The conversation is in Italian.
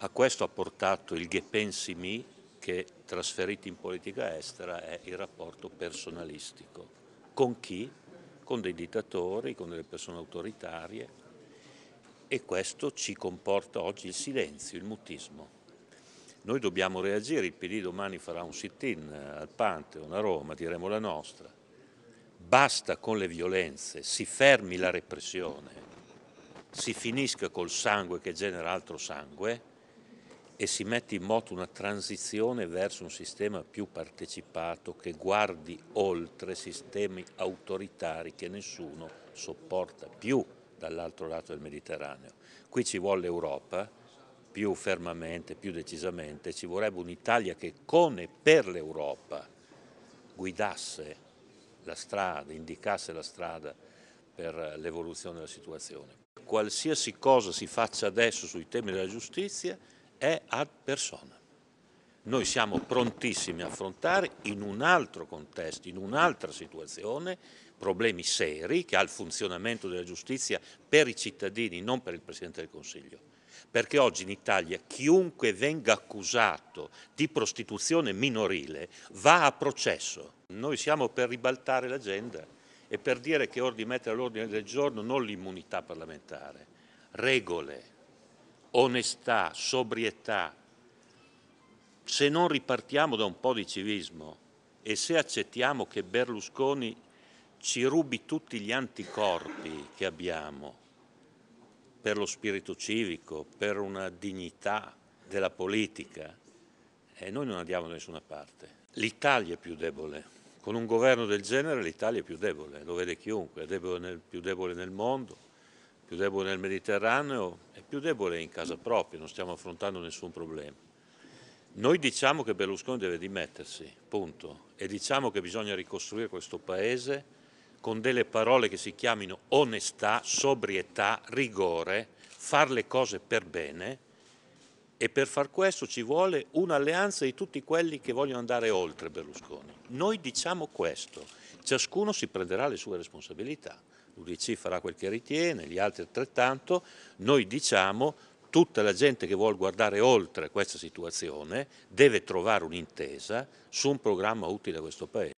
A questo ha portato il Che pensi mi, che trasferito in politica estera è il rapporto personalistico. Con chi? Con dei dittatori, con delle persone autoritarie e questo ci comporta oggi il silenzio, il mutismo. Noi dobbiamo reagire, il PD domani farà un sit-in al Pantheon a Roma, diremo la nostra. Basta con le violenze, si fermi la repressione, si finisca col sangue che genera altro sangue e si mette in moto una transizione verso un sistema più partecipato che guardi oltre sistemi autoritari che nessuno sopporta più dall'altro lato del Mediterraneo. Qui ci vuole l'Europa più fermamente, più decisamente, ci vorrebbe un'Italia che con e per l'Europa guidasse la strada, indicasse la strada per l'evoluzione della situazione. Qualsiasi cosa si faccia adesso sui temi della giustizia è ad persona. Noi siamo prontissimi a affrontare in un altro contesto, in un'altra situazione, problemi seri che ha il funzionamento della giustizia per i cittadini, non per il Presidente del Consiglio. Perché oggi in Italia chiunque venga accusato di prostituzione minorile va a processo. Noi siamo per ribaltare l'agenda e per dire che ora di mettere all'ordine del giorno non l'immunità parlamentare, regole, onestà, sobrietà, se non ripartiamo da un po' di civismo e se accettiamo che Berlusconi ci rubi tutti gli anticorpi che abbiamo per lo spirito civico, per una dignità della politica, e noi non andiamo da nessuna parte. L'Italia è più debole. Con un governo del genere l'Italia è più debole, lo vede chiunque, è debole nel, più debole nel mondo, più debole nel Mediterraneo, più debole è in casa propria, non stiamo affrontando nessun problema. Noi diciamo che Berlusconi deve dimettersi, punto, e diciamo che bisogna ricostruire questo Paese con delle parole che si chiamino onestà, sobrietà, rigore, fare le cose per bene e per far questo ci vuole un'alleanza di tutti quelli che vogliono andare oltre Berlusconi. Noi diciamo questo. Ciascuno si prenderà le sue responsabilità, l'UDC farà quel che ritiene, gli altri altrettanto, noi diciamo tutta la gente che vuole guardare oltre questa situazione deve trovare un'intesa su un programma utile a questo Paese.